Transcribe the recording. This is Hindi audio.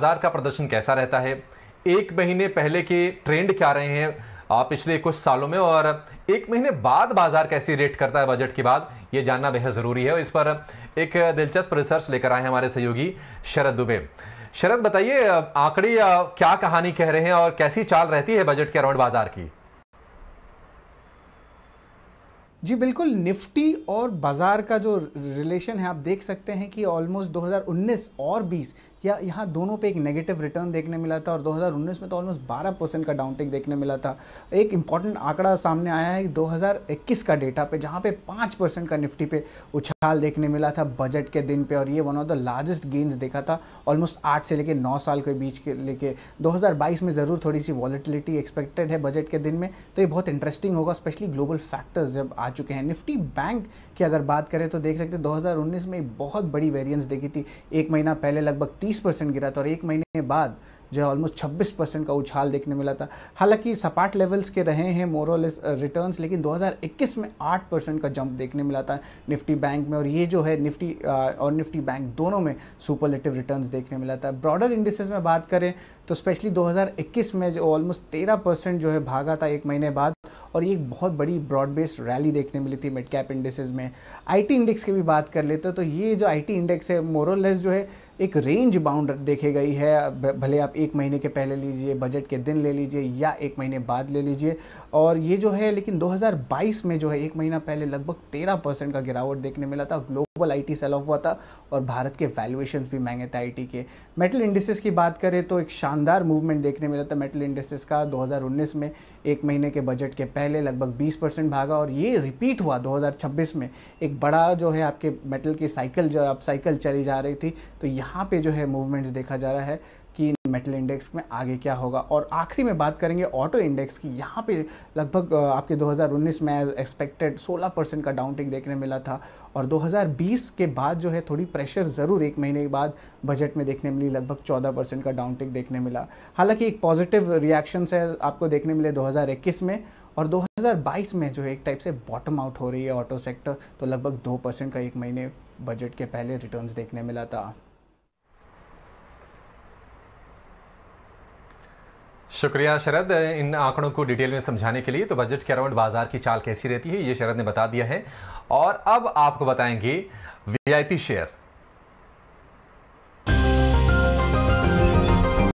बाजार का प्रदर्शन कैसा रहता है एक महीने पहले के ट्रेंड क्या रहे हैं पिछले कुछ सालों में और एक महीने बाद बाजार कैसी रेट करता है बजट के बाद यह जानना बेहद ज़रूरी है और इस पर एक दिलचस्प रिसर्च लेकर आए हैं हमारे सहयोगी शरद दुबे शरद बताइए आंकड़े क्या कहानी कह रहे हैं और कैसी चाल रहती है बजट के अराउंड बाजार की जी बिल्कुल निफ्टी और बाज़ार का जो रिलेशन है आप देख सकते हैं कि ऑलमोस्ट 2019 और 20 या यहाँ दोनों पे एक नेगेटिव रिटर्न देखने मिला था और 2019 में तो ऑलमोस्ट 12 परसेंट का डाउनटेक देखने मिला था एक इंपॉर्टेंट आंकड़ा सामने आया है 2021 का डेटा पे जहाँ पे 5 परसेंट का निफ्टी पे उछाल देखने मिला था बजट के दिन पे और ये one of the largest gains देखा था ऑलमोस्ट आठ से लेकर नौ साल के बीच के लेके दो में ज़रूर थोड़ी सी वॉलिटिलिटी एक्सपेक्टेड है बजट के दिन में तो ये बहुत इंटरेस्टिंग होगा स्पेशली ग्लोबल फैक्टर्स जब आ चुके हैं निफ्टी बैंक की अगर बात करें तो देख सकते दो हज़ार में बहुत बड़ी वेरियंस देखी थी एक महीना पहले लगभग तीस 20 परसेंट गिरा था और एक महीने बाद जो है ऑलमोस्ट 26 परसेंट का उछाल देखने मिला था हालांकि सपाट लेवल्स के रहे हैं मोरलेस रिटर्न uh, लेकिन 2021 में 8 परसेंट का जंप देखने मिला था निफ्टी बैंक में और ये जो है निफ्टी uh, और निफ्टी बैंक दोनों में सुपरलेटिव रिटर्न देखने मिला था ब्रॉडर इंडिसेस में बात करें तो स्पेशली 2021 में जो ऑलमोस्ट तेरह परसेंट जो है भागा था एक महीने बाद और ये एक बहुत बड़ी ब्रॉड बेस्ड रैली देखने मिली थी मिड कैप इंडेक्सेज में आईटी इंडेक्स की भी बात कर लेते तो ये जो आईटी इंडेक्स है मोरलेस जो है एक रेंज बाउंड देखे गई है भले आप एक महीने के पहले लीजिए बजट के दिन ले लीजिए या एक महीने बाद ले लीजिए और ये जो है लेकिन 2022 में जो है एक महीना पहले लगभग 13 परसेंट का गिरावट देखने मिला था ग्लोबल टी सेल ऑफ हुआ था और भारत के वैल्यूएशन भी महंगे थे आई के मेटल इंडस्ट्रीज की बात करें तो एक शानदार मूवमेंट देखने मिला था मेटल इंडस्ट्रीज का 2019 में एक महीने के बजट के पहले लगभग 20 परसेंट भागा और ये रिपीट हुआ 2026 में एक बड़ा जो है आपके मेटल की साइकिल जो आप साइकिल चली जा रही थी तो यहाँ पर जो है मूवमेंट्स देखा जा रहा है कि मेटल इंडेक्स में आगे क्या होगा और आखिरी में बात करेंगे ऑटो इंडेक्स की यहाँ पे लगभग आपके 2019 में एज एक्सपेक्टेड 16 परसेंट का डाउन देखने मिला था और 2020 के बाद जो है थोड़ी प्रेशर ज़रूर एक महीने के बाद बजट में देखने मिली लगभग 14 परसेंट का डाउन देखने मिला हालांकि एक पॉजिटिव रिएक्शन से आपको देखने मिले दो में और 2022 में जो है एक टाइप से बॉटम आउट हो रही है ऑटो सेक्टर तो लगभग दो परसेंट का एक महीने बजट के पहले रिटर्न्स देखने मिला था शुक्रिया शरद इन आंकड़ों को डिटेल में समझाने के लिए तो बजट के अराउंड बाजार की चाल कैसी रहती है ये शरद ने बता दिया है और अब आपको बताएंगे वीआईपी शेयर